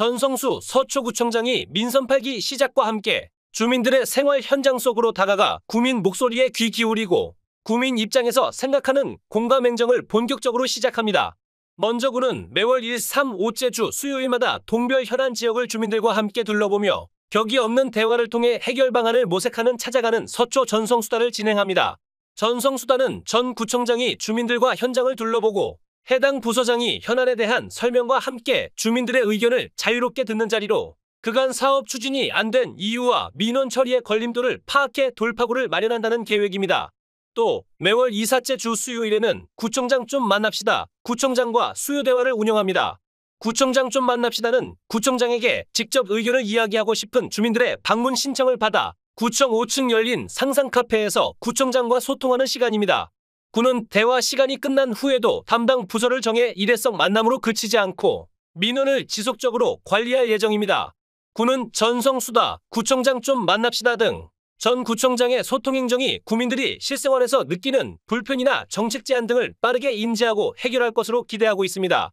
전성수 서초구청장이 민선 8기 시작과 함께 주민들의 생활 현장 속으로 다가가 구민 목소리에 귀 기울이고 구민 입장에서 생각하는 공감 행정을 본격적으로 시작합니다. 먼저 구는 매월 1, 3, 5째 주 수요일마다 동별 현안 지역을 주민들과 함께 둘러보며 격이 없는 대화를 통해 해결 방안을 모색하는 찾아가는 서초 전성수단을 진행합니다. 전성수단은 전 구청장이 주민들과 현장을 둘러보고 해당 부서장이 현안에 대한 설명과 함께 주민들의 의견을 자유롭게 듣는 자리로 그간 사업 추진이 안 된 이유와 민원 처리의 걸림돌을 파악해 돌파구를 마련한다는 계획입니다. 또 매월 2사째주 수요일에는 구청장 좀 만납시다. 구청장과 수요 대화를 운영합니다. 구청장 좀 만납시다는 구청장에게 직접 의견을 이야기하고 싶은 주민들의 방문 신청을 받아 구청 5층 열린 상상 카페에서 구청장과 소통하는 시간입니다. 군은 대화 시간이 끝난 후에도 담당 부서를 정해 일회성 만남으로 그치지 않고 민원을 지속적으로 관리할 예정입니다. 군은 전성수다, 구청장 좀 만납시다 등 전 구청장의 소통 행정이 국민들이 실생활에서 느끼는 불편이나 정책 제한 등을 빠르게 인지하고 해결할 것으로 기대하고 있습니다.